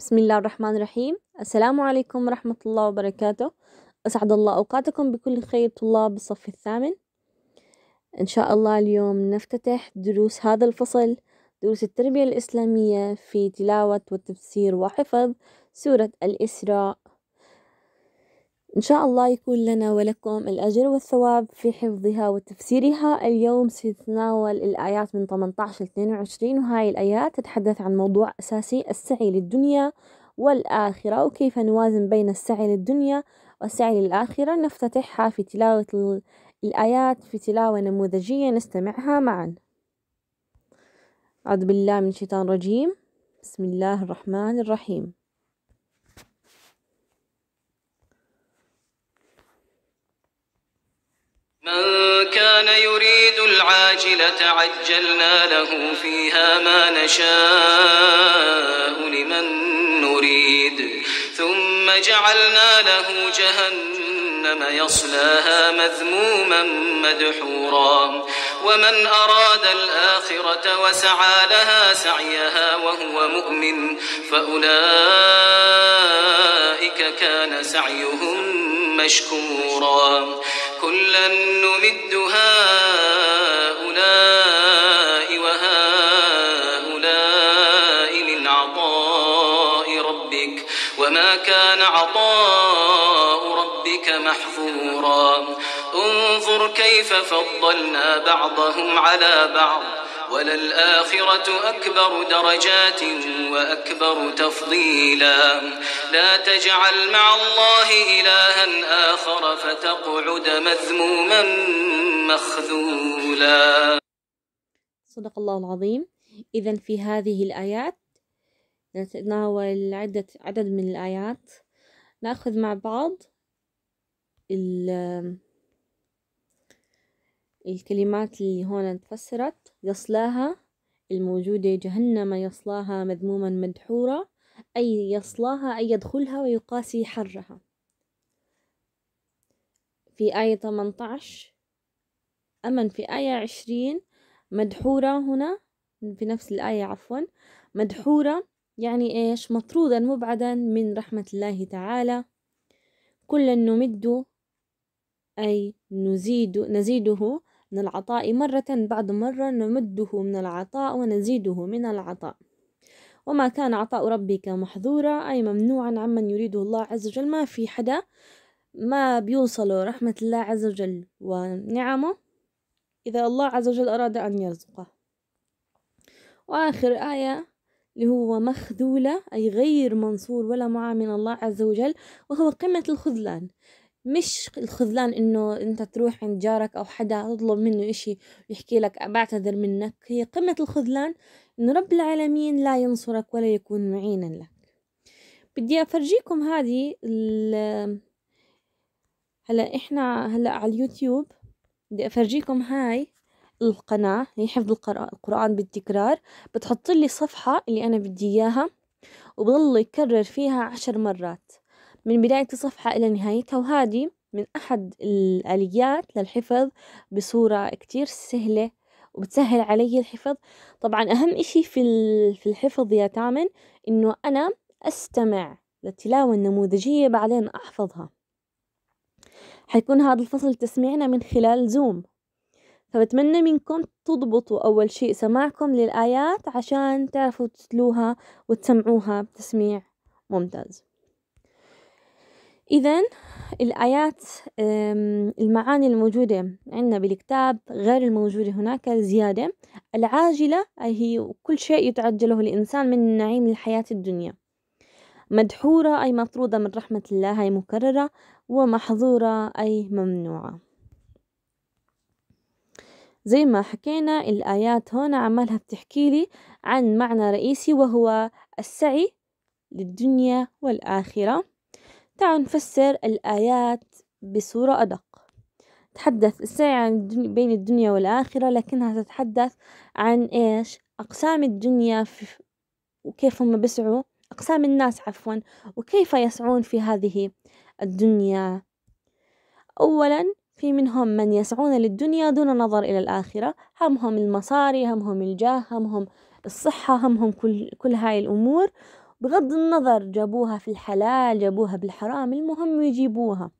بسم الله الرحمن الرحيم السلام عليكم ورحمة الله وبركاته أسعد الله أوقاتكم بكل خير طلاب الصف الثامن إن شاء الله اليوم نفتتح دروس هذا الفصل دروس التربية الإسلامية في تلاوة وتفسير وحفظ سورة الإسراء إن شاء الله يكون لنا ولكم الأجر والثواب في حفظها وتفسيرها اليوم سنتناول الآيات من 18 ل 22 وهاي الآيات تتحدث عن موضوع أساسي السعي للدنيا والآخرة وكيف نوازن بين السعي للدنيا والسعي للآخرة نفتتحها في تلاوة الآيات في تلاوة نموذجية نستمعها معا أعوذ بالله من الشيطان الرجيم بسم الله الرحمن الرحيم من كان يريد العاجلة عجلنا له فيها ما نشاء لمن نريد ثم جعلنا له جهنم يصلاها مذموما مدحورا ومن أراد الآخرة وسعى لها سعيها وهو مؤمن فأولئك كان سعيهم مشكورا كلا نمد هؤلاء وهؤلاء من عطاء ربك وما كان عطاء ربك محظورا انظر كيف فضلنا بعضهم على بعض وللآخرة أكبر درجات وأكبر تفضيلا لا تجعل مع الله إلها آخر فتقعد مذموما مخذولا صدق الله العظيم إذا في هذه الآيات نتناول عدة عدد من الآيات نأخذ مع بعض الكلمات اللي هون تفسرت يصلاها الموجودة جهنم يصلاها مذموما مدحورا أي يصلاها أي يدخلها ويقاسي حرها في آية 18 أمن في آية 20 مدحورة هنا في نفس الآية عفوا مدحورة يعني إيش مطرودا مبعدا من رحمة الله تعالى كلا نمد أي نزيد نزيده من العطاء مرة بعد مرة نمده من العطاء ونزيده من العطاء وما كان عطاء ربك محظورا أي ممنوعا عمن يريده الله عز وجل ما في حدا ما بيوصله رحمة الله عز وجل ونعمه إذا الله عز وجل أراد أن يرزقه وآخر آية اللي هو مخذولة أي غير منصور ولا معاه من الله عز وجل وهو قمة الخذلان مش الخذلان انه انت تروح عند جارك او حدا تطلب منه اشي يحكي لك بعتذر منك هي قمة الخذلان انه رب العالمين لا ينصرك ولا يكون معينا لك بدي افرجيكم هذه هلا احنا هلا على اليوتيوب بدي افرجيكم هاي القناة هي حفظ القرآن بالتكرار بتحط لي صفحة اللي أنا بدي إياها وبضل يكرر فيها عشر مرات من بداية الصفحة إلى نهايتها وهذه من أحد الآليات للحفظ بصورة كتير سهلة وبتسهل علي الحفظ طبعا أهم إشي في في الحفظ يا تامن إنه أنا أستمع للتلاوة النموذجية بعدين أحفظها حيكون هذا الفصل تسميعنا من خلال زوم فبتمنى منكم تضبطوا أول شيء سماعكم للآيات عشان تعرفوا تتلوها وتسمعوها بتسميع ممتاز إذا الآيات المعاني الموجودة عندنا بالكتاب غير الموجودة هناك زيادة العاجلة أي هي كل شيء يتعجله الإنسان من نعيم الحياة الدنيا مدحورة أي مطرودة من رحمة الله أي مكررة ومحظورة أي ممنوعة زي ما حكينا الآيات هنا عمالها بتحكي لي عن معنى رئيسي وهو السعي للدنيا والآخرة تعالوا نفسر الآيات بصورة أدق تحدث السعي عن الدنيا بين الدنيا والآخرة لكنها تتحدث عن إيش أقسام الدنيا في وكيف هم بيسعوا أقسام الناس عفوا وكيف يسعون في هذه الدنيا أولا في منهم من يسعون للدنيا دون نظر إلى الآخرة همهم المصاري همهم الجاه همهم الصحة همهم كل, كل هاي الأمور بغض النظر جابوها في الحلال جابوها بالحرام المهم يجيبوها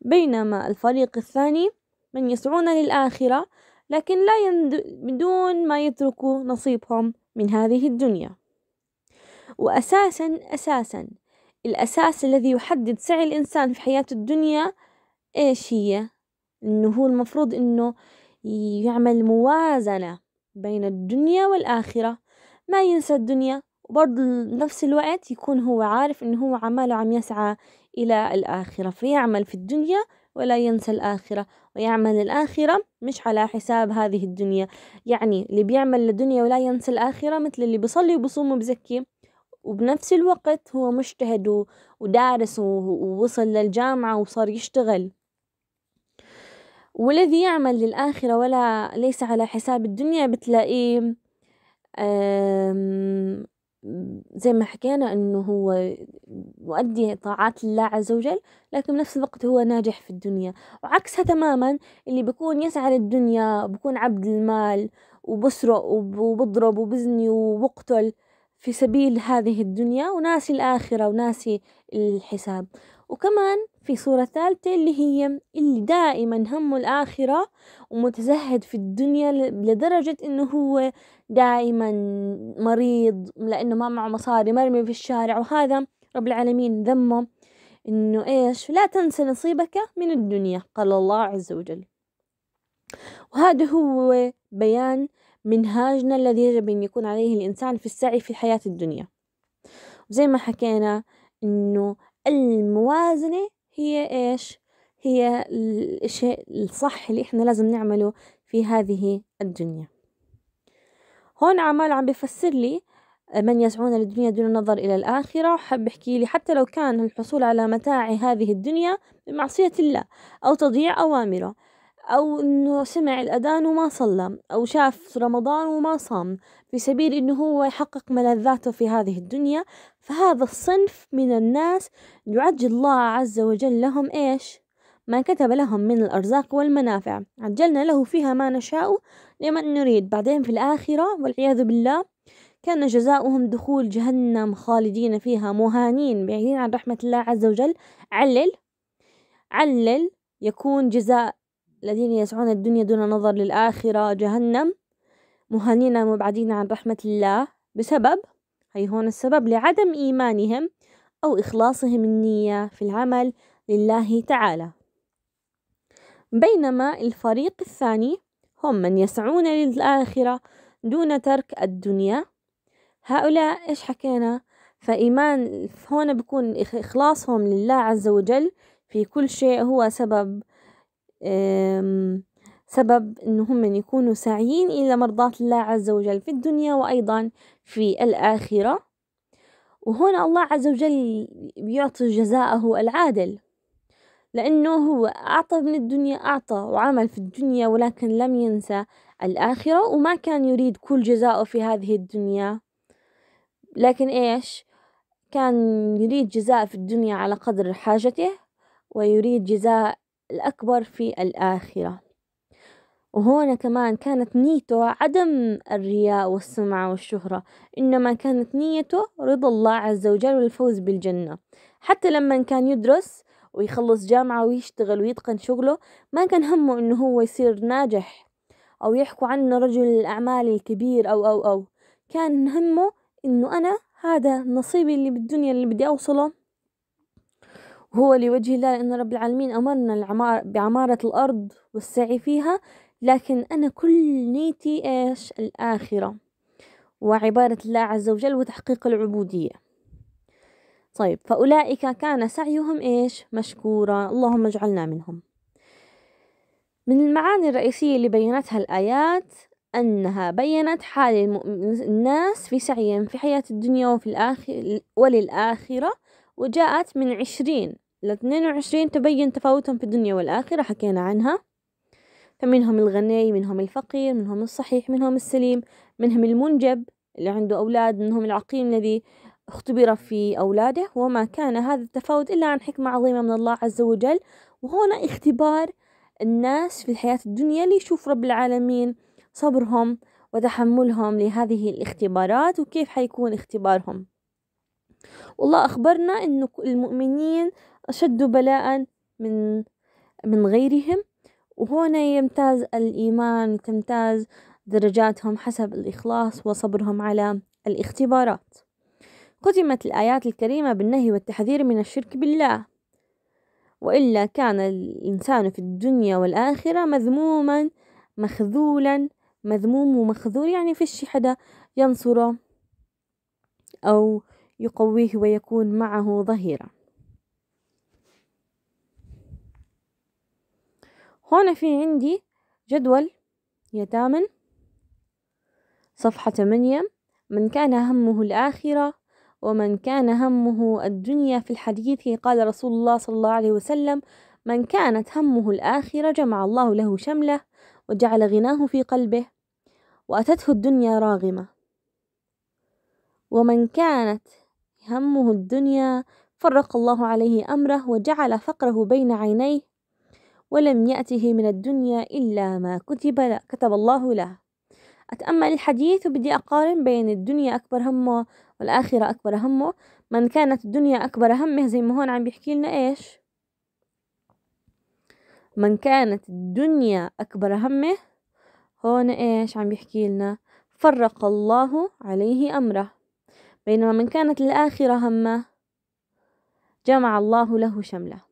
بينما الفريق الثاني من يسعون للآخرة لكن لا يند... بدون ما يتركوا نصيبهم من هذه الدنيا وأساسا أساسا الأساس الذي يحدد سعي الإنسان في حياة الدنيا إيش هي؟ إنه هو المفروض إنه يعمل موازنة بين الدنيا والآخرة ما ينسى الدنيا وبرضه نفس الوقت يكون هو عارف انه هو عماله عم يسعى إلى الآخرة فيعمل في الدنيا ولا ينسى الآخرة ويعمل الآخرة مش على حساب هذه الدنيا يعني اللي بيعمل للدنيا ولا ينسى الآخرة مثل اللي بيصلي وبصوم وبزكي وبنفس الوقت هو مجتهد ودارس ووصل للجامعة وصار يشتغل والذي يعمل للآخرة ولا ليس على حساب الدنيا بتلاقيه زي ما حكينا إنه هو مؤدي طاعات الله عز وجل لكن بنفس الوقت هو ناجح في الدنيا وعكسها تماما اللي بيكون يسعى للدنيا بكون عبد المال وبسرق وبضرب وبزني وبقتل في سبيل هذه الدنيا وناسي الآخرة وناسي الحساب وكمان في صورة ثالثة اللي هي اللي دائما همه الآخرة ومتزهد في الدنيا لدرجة إنه هو دائما مريض لأنه ما معه مصاري مرمي في الشارع وهذا رب العالمين ذمه إنه إيش لا تنسى نصيبك من الدنيا قال الله عز وجل وهذا هو بيان منهاجنا الذي يجب أن يكون عليه الإنسان في السعي في الحياة الدنيا وزي ما حكينا إنه الموازنة هي إيش؟ هي الشيء الصح اللي إحنا لازم نعمله في هذه الدنيا هون عمال عم بفسر لي من يسعون للدنيا دون النظر إلى الآخرة وحب يحكي لي حتى لو كان الحصول على متاع هذه الدنيا بمعصية الله أو تضييع أوامره أو إنه سمع الأذان وما صلى أو شاف رمضان وما صام في سبيل إنه هو يحقق ملذاته في هذه الدنيا فهذا الصنف من الناس يعج الله عز وجل لهم إيش؟ ما كتب لهم من الأرزاق والمنافع عجلنا له فيها ما نشاء لمن نريد بعدين في الآخرة والعياذ بالله كان جزاؤهم دخول جهنم خالدين فيها مهانين بعيدين عن رحمة الله عز وجل علل علل يكون جزاء الذين يسعون الدنيا دون نظر للآخرة جهنم مهانين مبعدين عن رحمة الله بسبب هي هون السبب لعدم إيمانهم أو إخلاصهم النية في العمل لله تعالى بينما الفريق الثاني هم من يسعون للآخرة دون ترك الدنيا هؤلاء إيش حكينا فإيمان هون بكون إخلاصهم لله عز وجل في كل شيء هو سبب سبب أنهم يكونوا ساعيين إلى مرضات الله عز وجل في الدنيا وأيضا في الآخرة وهنا الله عز وجل بيعطي جزاءه العادل لأنه هو أعطى من الدنيا أعطى وعمل في الدنيا ولكن لم ينسى الآخرة وما كان يريد كل جزاءه في هذه الدنيا لكن إيش كان يريد جزاء في الدنيا على قدر حاجته ويريد جزاء الأكبر في الآخرة وهنا كمان كانت نيته عدم الرياء والسمعة والشهرة إنما كانت نيته رضا الله عز وجل والفوز بالجنة حتى لما كان يدرس ويخلص جامعة ويشتغل ويتقن شغله ما كان همه إنه هو يصير ناجح أو يحكوا عنه رجل الأعمال الكبير أو أو أو كان همه إنه أنا هذا نصيبي اللي بالدنيا اللي بدي أوصله وهو لوجه الله لأن رب العالمين أمرنا العمار بعمارة الأرض والسعي فيها لكن أنا كل نيتي إيش الآخرة وعبادة الله عز وجل وتحقيق العبودية طيب فأولئك كان سعيهم إيش مشكورا اللهم اجعلنا منهم من المعاني الرئيسية اللي بينتها الآيات أنها بينت حال الناس في سعيهم في حياة الدنيا وفي الآخر وللآخرة وجاءت من عشرين لاثنين وعشرين تبين تفاوتهم في الدنيا والآخرة حكينا عنها فمنهم الغني منهم الفقير منهم الصحيح منهم السليم منهم المنجب اللي عنده أولاد منهم العقيم الذي اختبر في أولاده وما كان هذا التفاوت إلا عن حكمة عظيمة من الله عز وجل وهنا اختبار الناس في الحياة الدنيا ليشوف رب العالمين صبرهم وتحملهم لهذه الاختبارات وكيف حيكون اختبارهم والله أخبرنا أن المؤمنين أشد بلاء من من غيرهم وهنا يمتاز الإيمان وتمتاز درجاتهم حسب الإخلاص وصبرهم على الاختبارات ختمت الآيات الكريمة بالنهي والتحذير من الشرك بالله وإلا كان الإنسان في الدنيا والآخرة مذموما مخذولا مذموم ومخذول يعني فيش حدا ينصره أو يقويه ويكون معه ظهيرا هنا في عندي جدول يتامن صفحة 8 من كان همه الآخرة ومن كان همه الدنيا في الحديث قال رسول الله صلى الله عليه وسلم من كانت همه الآخرة جمع الله له شمله وجعل غناه في قلبه وأتته الدنيا راغمة ومن كانت همه الدنيا فرق الله عليه أمره وجعل فقره بين عينيه ولم يأته من الدنيا إلا ما كتب كتب الله له أتأمل الحديث وبدي أقارن بين الدنيا أكبر همه والآخرة أكبر همه من كانت الدنيا أكبر همه زي ما هون عم بيحكي لنا إيش من كانت الدنيا أكبر همه هون إيش عم بيحكي لنا فرق الله عليه أمره بينما من كانت الآخرة همه جمع الله له شمله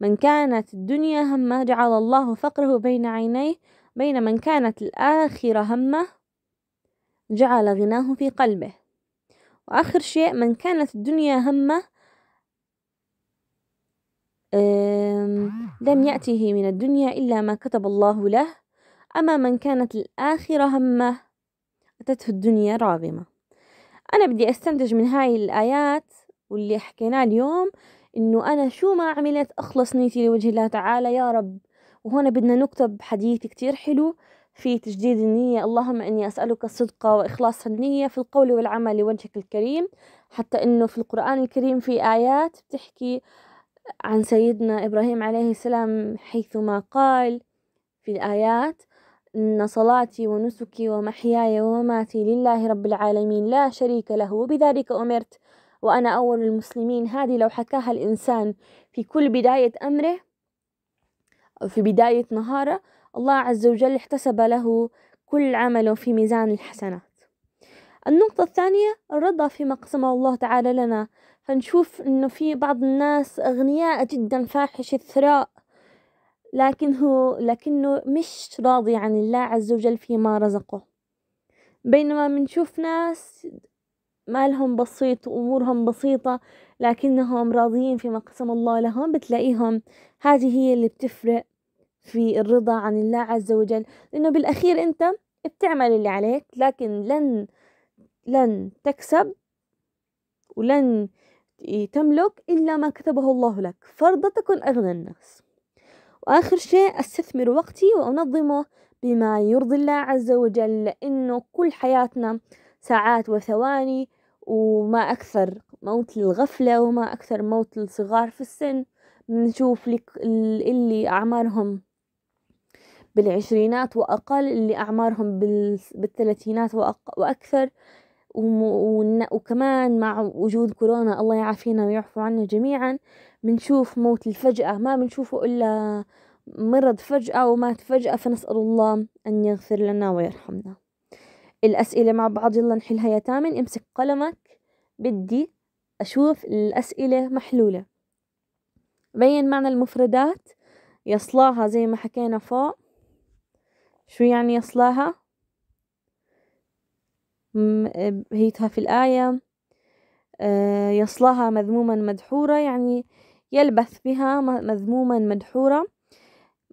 من كانت الدنيا همه جعل الله فقره بين عينيه بين من كانت الآخرة همه جعل غناه في قلبه وآخر شيء من كانت الدنيا همه لم يأته من الدنيا إلا ما كتب الله له أما من كانت الآخرة همه أتته الدنيا راغمة أنا بدي أستنتج من هاي الآيات واللي حكيناه اليوم إنه أنا شو ما عملت أخلص نيتي لوجه الله تعالى يا رب وهنا بدنا نكتب حديث كتير حلو في تجديد النية اللهم إني أسألك الصدق وإخلاص النية في القول والعمل لوجهك الكريم حتى إنه في القرآن الكريم في آيات بتحكي عن سيدنا إبراهيم عليه السلام حيثما قال في الآيات إن صلاتي ونسكي ومحياي ومماتي لله رب العالمين لا شريك له وبذلك أمرت وأنا أول المسلمين هذه لو حكاها الإنسان في كل بداية أمره أو في بداية نهاره الله عز وجل احتسب له كل عمله في ميزان الحسنات النقطة الثانية الرضا فيما قسمه الله تعالى لنا فنشوف أنه في بعض الناس أغنياء جدا فاحش الثراء لكن هو لكنه مش راضي عن الله عز وجل فيما رزقه بينما منشوف ناس مالهم بسيط وأمورهم بسيطة لكنهم راضيين فيما قسم الله لهم بتلاقيهم هذه هي اللي بتفرق في الرضا عن الله عز وجل لأنه بالأخير أنت بتعمل اللي عليك لكن لن لن تكسب ولن تملك إلا ما كتبه الله لك فرض تكن أغنى الناس وآخر شيء أستثمر وقتي وأنظمه بما يرضي الله عز وجل لأنه كل حياتنا ساعات وثواني وما أكثر موت للغفلة وما أكثر موت للصغار في السن نشوف اللي أعمارهم بالعشرينات وأقل اللي أعمارهم بالثلاثينات وأكثر وكمان مع وجود كورونا الله يعافينا ويعفو عنا جميعا بنشوف موت الفجأة ما بنشوفه إلا مرض فجأة ومات فجأة فنسأل الله أن يغفر لنا ويرحمنا الأسئلة مع بعض يلا نحلها يا تامن امسك قلمك بدي أشوف الأسئلة محلولة بين معنى المفردات يصلاها زي ما حكينا فوق شو يعني يصلاها هيتها في الآية آه، يصلاها مذموما مدحورا يعني يلبث بها مذموما مدحورا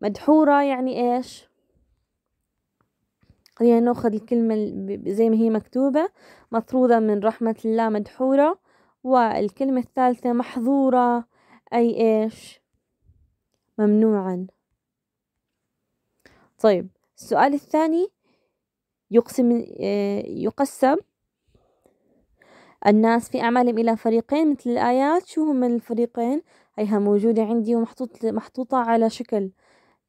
مدحورة يعني إيش خلينا يعني ناخذ الكلمة زي ما هي مكتوبة مطرودة من رحمة الله مدحورة والكلمة الثالثة محظورة أي إيش ممنوعا طيب السؤال الثاني يقسم آه، يقسم الناس في أعمالهم إلى فريقين مثل الآيات شو هم الفريقين هيها موجودة عندي ومحطوط محطوطة على شكل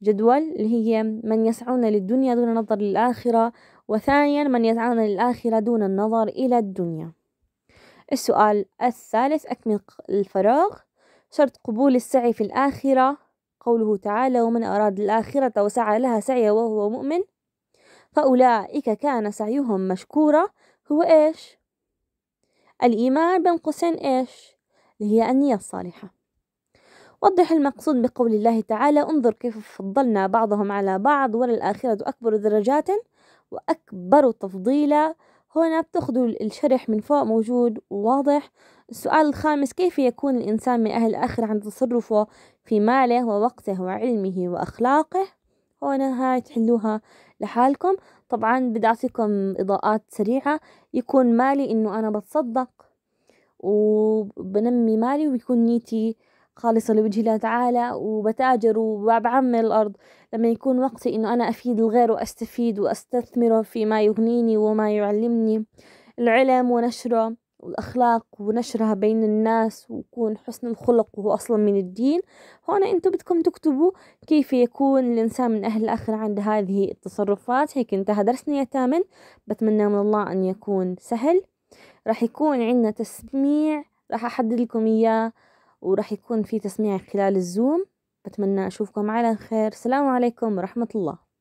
جدول اللي هي من يسعون للدنيا دون النظر للآخرة وثانيا من يسعون للآخرة دون النظر إلى الدنيا السؤال الثالث أكمل الفراغ شرط قبول السعي في الآخرة قوله تعالى ومن أراد الآخرة وسعى لها سعي وهو مؤمن فأولئك كان سعيهم مشكورا هو إيش؟ الإيمان بين قوسين إيش؟ اللي هي النية الصالحة وضح المقصود بقول الله تعالى انظر كيف فضلنا بعضهم على بعض وللآخرة أكبر درجات وأكبر تفضيلا هنا بتاخذوا الشرح من فوق موجود وواضح السؤال الخامس كيف يكون الإنسان من أهل الآخرة عن تصرفه في ماله ووقته وعلمه وأخلاقه هنا هاي تحلوها لحالكم طبعا بدي أعطيكم إضاءات سريعة يكون مالي إنه أنا بتصدق وبنمي مالي ويكون نيتي خالصة لوجه الله تعالى وبتاجر وبعمر الأرض لما يكون وقتي إنه أنا أفيد الغير وأستفيد وأستثمره فيما يغنيني وما يعلمني العلم ونشره والأخلاق ونشرها بين الناس ويكون حسن الخلق وهو أصلا من الدين هون أنتم بدكم تكتبوا كيف يكون الإنسان من أهل الآخر عند هذه التصرفات هيك انتهى درسنا يا تامن بتمنى من الله أن يكون سهل راح يكون عندنا تسميع راح أحدد لكم إياه وراح يكون في تسميع خلال الزوم بتمنى أشوفكم على خير سلام عليكم ورحمة الله